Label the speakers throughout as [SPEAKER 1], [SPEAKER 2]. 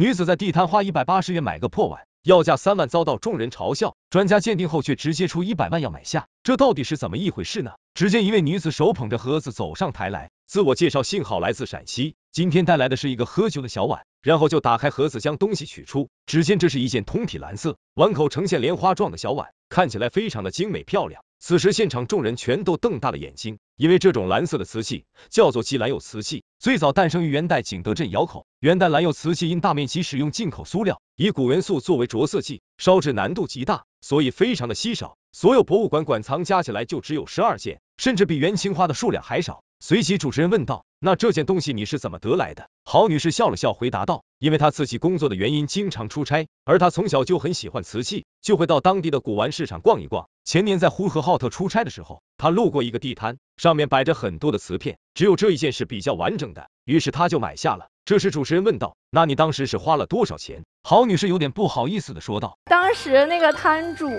[SPEAKER 1] 女子在地摊花一百八十元买个破碗，要价三万，遭到众人嘲笑。专家鉴定后却直接出一百万要买下，这到底是怎么一回事呢？只见一位女子手捧着盒子走上台来，自我介绍，幸好来自陕西，今天带来的是一个喝酒的小碗。然后就打开盒子，将东西取出，只见这是一件通体蓝色，碗口呈现莲花状的小碗，看起来非常的精美漂亮。此时现场众人全都瞪大了眼睛。因为这种蓝色的瓷器叫做霁蓝釉瓷器，最早诞生于元代景德镇窑口。元代蓝釉瓷器因大面积使用进口塑料，以钴元素作为着色剂，烧制难度极大，所以非常的稀少。所有博物馆馆藏加起来就只有十二件，甚至比元青花的数量还少。随即，主持人问道：“那这件东西你是怎么得来的？”郝女士笑了笑，回答道：“因为她自己工作的原因，经常出差，而她从小就很喜欢瓷器，就会到当地的古玩市场逛一逛。前年在呼和浩特出差的时候，她路过一个地摊，上面摆着很多的瓷片，只有这一件是比较完整的，于是她就买下了。”这时，主持人问道：“那你当时是花了多少钱？”郝女士有点不好意思的说道：“当时那个摊主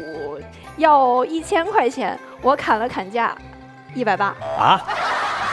[SPEAKER 1] 要一千块钱，我砍了砍价，一百八。”啊。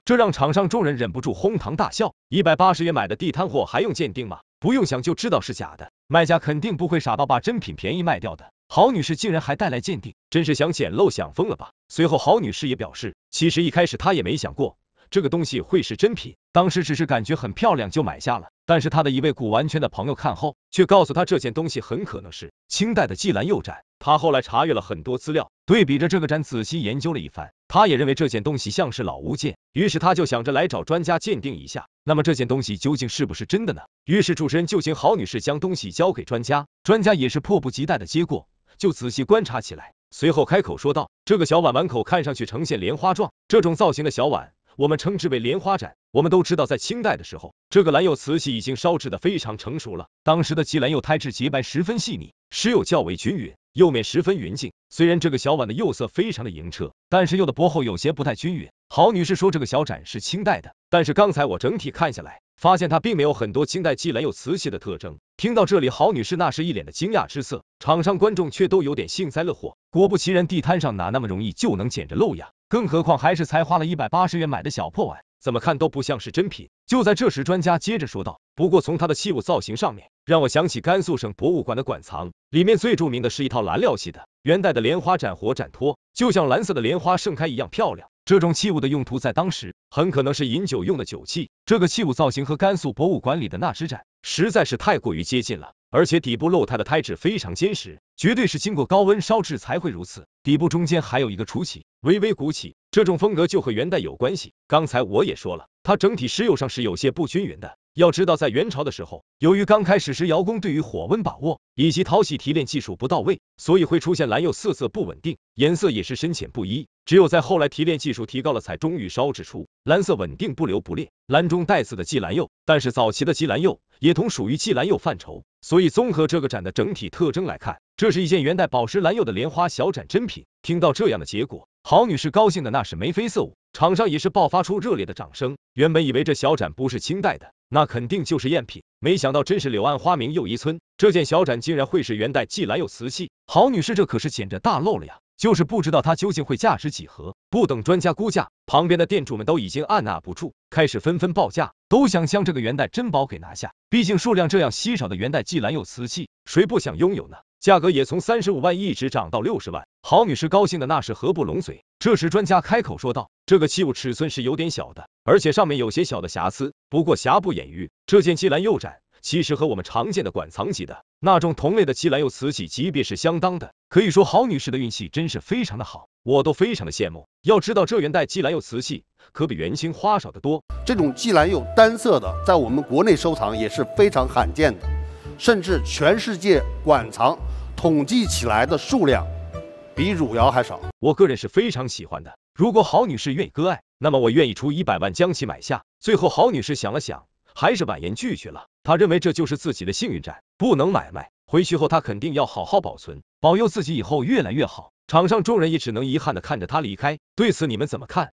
[SPEAKER 1] 这让场上众人忍不住哄堂大笑。一百八十元买的地摊货还用鉴定吗？不用想就知道是假的，卖家肯定不会傻吧把真品便宜卖掉的。郝女士竟然还带来鉴定，真是想捡漏想疯了吧？随后郝女士也表示，其实一开始她也没想过这个东西会是真品，当时只是感觉很漂亮就买下了。但是她的一位古玩圈的朋友看后，却告诉她这件东西很可能是清代的霁蓝釉盏。她后来查阅了很多资料。对比着这个盏，仔细研究了一番，他也认为这件东西像是老物件，于是他就想着来找专家鉴定一下。那么这件东西究竟是不是真的呢？于是主持人就请郝女士将东西交给专家，专家也是迫不及待的接过，就仔细观察起来，随后开口说道：“这个小碗碗口看上去呈现莲花状，这种造型的小碗我们称之为莲花盏。我们都知道，在清代的时候，这个蓝釉瓷器已经烧制的非常成熟了，当时的霁蓝釉胎质洁白，十分细腻，石釉较为均匀。”釉面十分匀净，虽然这个小碗的釉色非常的莹澈，但是釉的薄厚有些不太均匀。郝女士说这个小盏是清代的，但是刚才我整体看下来，发现它并没有很多清代既来有瓷器的特征。听到这里，郝女士那是一脸的惊讶之色，场上观众却都有点幸灾乐祸。果不其然，地摊上哪那么容易就能捡着漏呀？更何况还是才花了一百八十元买的小破碗。怎么看都不像是真品。就在这时，专家接着说道：“不过从它的器物造型上面，让我想起甘肃省博物馆的馆藏，里面最著名的是一套蓝料系的元代的莲花盏、火盏托，就像蓝色的莲花盛开一样漂亮。这种器物的用途在当时很可能是饮酒用的酒器。这个器物造型和甘肃博物馆里的那只盏实在是太过于接近了。”而且底部露胎的胎质非常坚实，绝对是经过高温烧制才会如此。底部中间还有一个凸起，微微鼓起，这种风格就和元代有关系。刚才我也说了，它整体石釉上是有些不均匀的。要知道，在元朝的时候，由于刚开始时窑工对于火温把握以及陶洗提炼技术不到位，所以会出现蓝釉色泽不稳定，颜色也是深浅不一。只有在后来提炼技术提高了，才终于烧制出蓝色稳定不留不裂，蓝中带紫的霁蓝釉。但是早期的霁蓝釉也同属于霁蓝釉范畴，所以综合这个盏的整体特征来看，这是一件元代宝石蓝釉的莲花小盏珍品。听到这样的结果，郝女士高兴的那是眉飞色舞，场上也是爆发出热烈的掌声。原本以为这小盏不是清代的，那肯定就是赝品，没想到真是柳暗花明又一村，这件小盏竟然会是元代霁蓝釉瓷器，郝女士这可是捡着大漏了呀！就是不知道它究竟会价值几何。不等专家估价，旁边的店主们都已经按捺不住，开始纷纷报价，都想将这个元代珍宝给拿下。毕竟数量这样稀少的元代既然有瓷器，谁不想拥有呢？价格也从三十五万一直涨到六十万，郝女士高兴的那是合不拢嘴。这时专家开口说道：“这个器物尺寸是有点小的，而且上面有些小的瑕疵，不过瑕不掩瑜，这件既然又盏。”其实和我们常见的馆藏级的那种同类的霁蓝釉瓷器级别是相当的，可以说郝女士的运气真是非常的好，我都非常的羡慕。要知道这元代霁蓝釉瓷器可比元青花少得多，这种霁蓝釉单色的在我们国内收藏也是非常罕见的，甚至全世界馆藏统计起来的数量比汝窑还少。我个人是非常喜欢的，如果郝女士愿意割爱，那么我愿意出一百万将其买下。最后郝女士想了想，还是婉言拒绝了。他认为这就是自己的幸运债，不能买卖。回去后他肯定要好好保存，保佑自己以后越来越好。场上众人也只能遗憾地看着他离开。对此你们怎么看？